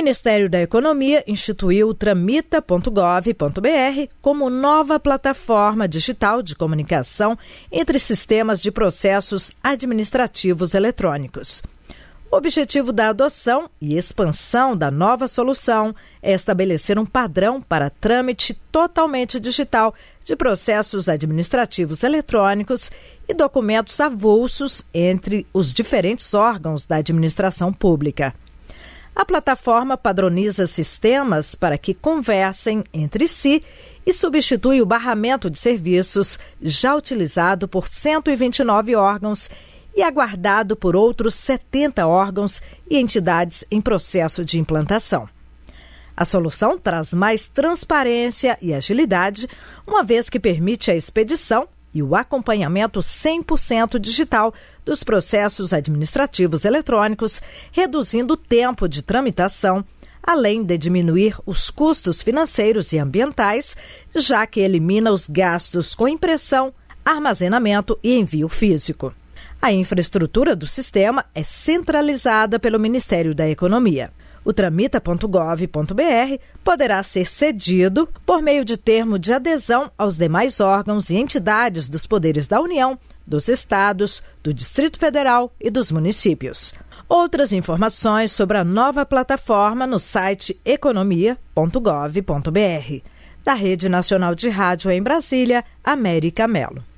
Ministério da Economia instituiu o tramita.gov.br como nova plataforma digital de comunicação entre sistemas de processos administrativos eletrônicos. O objetivo da adoção e expansão da nova solução é estabelecer um padrão para trâmite totalmente digital de processos administrativos eletrônicos e documentos avulsos entre os diferentes órgãos da administração pública. A plataforma padroniza sistemas para que conversem entre si e substitui o barramento de serviços já utilizado por 129 órgãos e aguardado por outros 70 órgãos e entidades em processo de implantação. A solução traz mais transparência e agilidade, uma vez que permite a expedição e o acompanhamento 100% digital dos processos administrativos eletrônicos, reduzindo o tempo de tramitação, além de diminuir os custos financeiros e ambientais, já que elimina os gastos com impressão, armazenamento e envio físico. A infraestrutura do sistema é centralizada pelo Ministério da Economia o tramita.gov.br poderá ser cedido por meio de termo de adesão aos demais órgãos e entidades dos poderes da União, dos estados, do Distrito Federal e dos municípios. Outras informações sobre a nova plataforma no site economia.gov.br. Da Rede Nacional de Rádio em Brasília, América Melo.